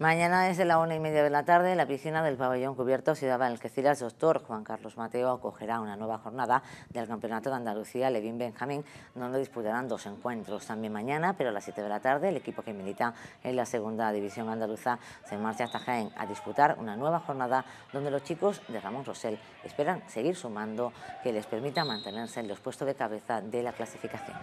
Mañana de la una y media de la tarde, la piscina del pabellón cubierto Ciudad de el doctor Juan Carlos Mateo acogerá una nueva jornada del Campeonato de Andalucía Levin Benjamín, donde disputarán dos encuentros. También mañana, pero a las 7 de la tarde, el equipo que milita en la segunda división andaluza se marcha hasta Jaén a disputar una nueva jornada donde los chicos de Ramón Rosell esperan seguir sumando que les permita mantenerse en los puestos de cabeza de la clasificación.